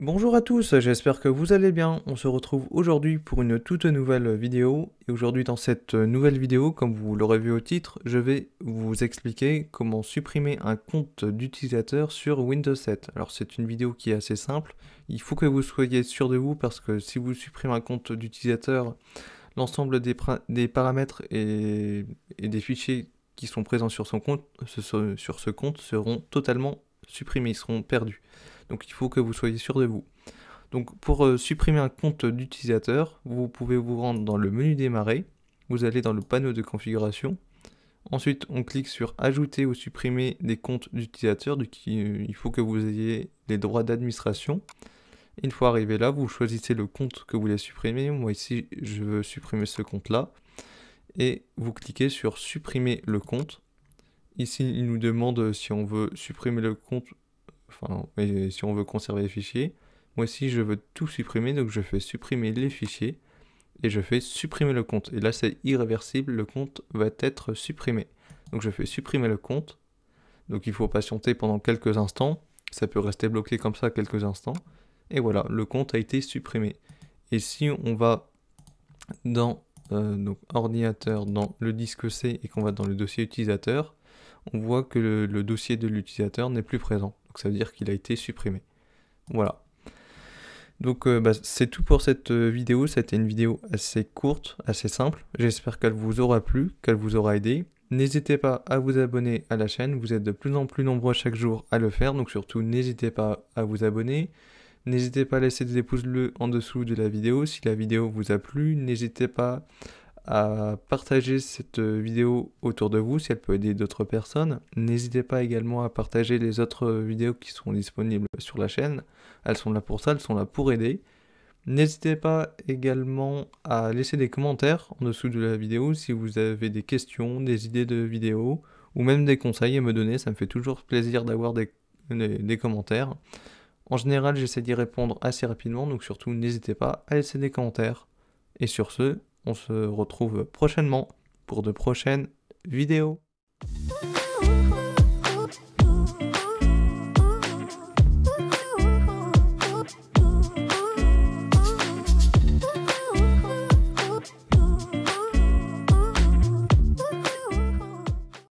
Bonjour à tous, j'espère que vous allez bien. On se retrouve aujourd'hui pour une toute nouvelle vidéo. Et aujourd'hui dans cette nouvelle vidéo, comme vous l'aurez vu au titre, je vais vous expliquer comment supprimer un compte d'utilisateur sur Windows 7. Alors c'est une vidéo qui est assez simple. Il faut que vous soyez sûr de vous parce que si vous supprimez un compte d'utilisateur l'ensemble des, paramètres et, des fichiers qui sont présents sur, son compte, ce, sur ce compte seront totalement supprimés, ils seront perdus. Donc il faut que vous soyez sûr de vous. Donc pour euh, supprimer un compte d'utilisateur, vous pouvez vous rendre dans le menu démarrer, vous allez dans le panneau de configuration, ensuite on clique sur ajouter ou supprimer des comptes d'utilisateur, euh, il faut que vous ayez les droits d'administration. Une fois arrivé là, vous choisissez le compte que vous voulez supprimer. Moi ici, je veux supprimer ce compte-là. Et vous cliquez sur supprimer le compte. Ici, il nous demande si on veut supprimer le compte, enfin, si on veut conserver les fichiers. Moi ici, je veux tout supprimer, donc je fais supprimer les fichiers et je fais supprimer le compte. Et là, c'est irréversible, le compte va être supprimé. Donc je fais supprimer le compte. Donc il faut patienter pendant quelques instants. Ça peut rester bloqué comme ça quelques instants. Et voilà, le compte a été supprimé. Et si on va dans euh, ordinateur, dans le disque C et qu'on va dans le dossier utilisateur, on voit que le, dossier de l'utilisateur n'est plus présent. Donc ça veut dire qu'il a été supprimé. Voilà. Donc euh, bah, c'est tout pour cette euh, vidéo. C'était une vidéo assez courte, assez simple. J'espère qu'elle vous aura plu, qu'elle vous aura aidé. N'hésitez pas à vous abonner à la chaîne. Vous êtes de plus en plus nombreux chaque jour à le faire. Donc surtout, n'hésitez pas à vous abonner. N'hésitez pas à laisser des pouces bleus en dessous de la vidéo si la vidéo vous a plu. N'hésitez pas à partager cette euh, vidéo autour de vous si elle peut aider d'autres personnes. N'hésitez pas également à partager les autres euh, vidéos qui sont disponibles sur la chaîne. Elles sont là pour ça, elles sont là pour aider. N'hésitez pas également à laisser des commentaires en dessous de la vidéo si vous avez des questions, des idées de vidéos ou même des conseils à me donner. Ça me fait toujours plaisir d'avoir des, des commentaires. En général, j'essaie d'y répondre assez rapidement, donc surtout n'hésitez pas à laisser des commentaires. Et sur ce, on se retrouve prochainement pour de prochaines vidéos.